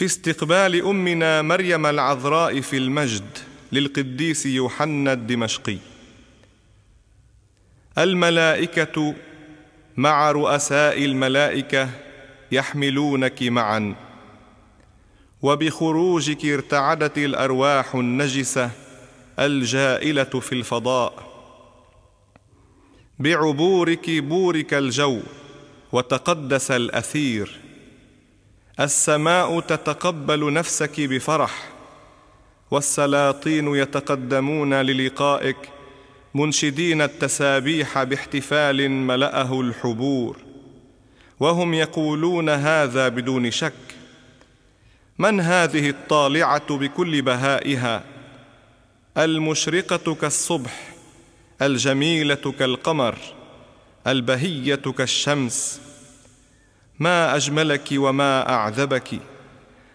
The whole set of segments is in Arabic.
في استقبال امنا مريم العذراء في المجد للقديس يوحنا الدمشقي الملائكه مع رؤساء الملائكه يحملونك معا وبخروجك ارتعدت الارواح النجسه الجائله في الفضاء بعبورك بورك الجو وتقدس الاثير السماء تتقبل نفسك بفرح والسلاطين يتقدمون للقائك منشدين التسابيح باحتفال ملاه الحبور وهم يقولون هذا بدون شك من هذه الطالعه بكل بهائها المشرقه كالصبح الجميله كالقمر البهيه كالشمس ما اجملك وما اعذبك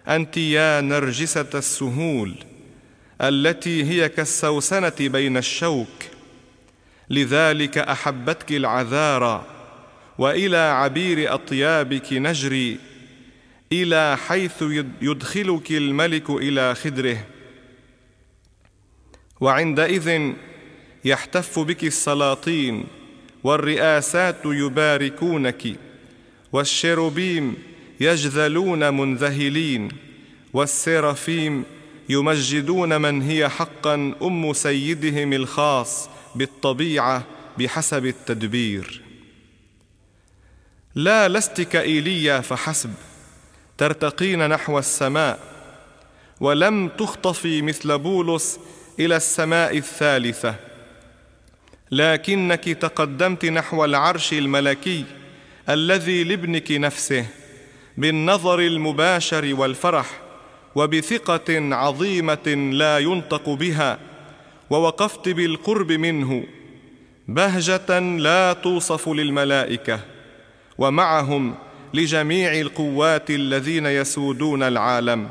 انت يا نرجسه السهول التي هي كالسوسنه بين الشوك لذلك احبتك العذارى والى عبير اطيابك نجري الى حيث يدخلك الملك الى خدره وعندئذ يحتف بك السلاطين والرئاسات يباركونك والشيروبيم يجذلون منذهلين والسيرافيم يمجدون من هي حقا ام سيدهم الخاص بالطبيعه بحسب التدبير لا لست كايليا فحسب ترتقين نحو السماء ولم تخطفي مثل بولس الى السماء الثالثه لكنك تقدمت نحو العرش الملكي الذي لابنك نفسه بالنظر المباشر والفرح وبثقة عظيمة لا ينطق بها ووقفت بالقرب منه بهجة لا توصف للملائكة ومعهم لجميع القوات الذين يسودون العالم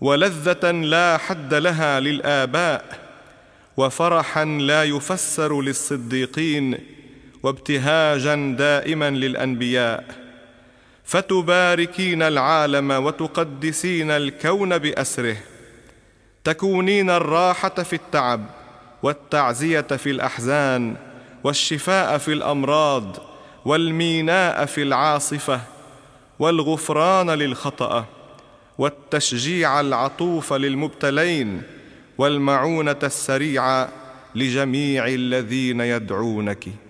ولذة لا حد لها للآباء وفرحا لا يفسر للصديقين وابتهاجا دائما للانبياء فتباركين العالم وتقدسين الكون باسره تكونين الراحه في التعب والتعزيه في الاحزان والشفاء في الامراض والميناء في العاصفه والغفران للخطأ والتشجيع العطوف للمبتلين والمعونة السريعة لجميع الذين يدعونك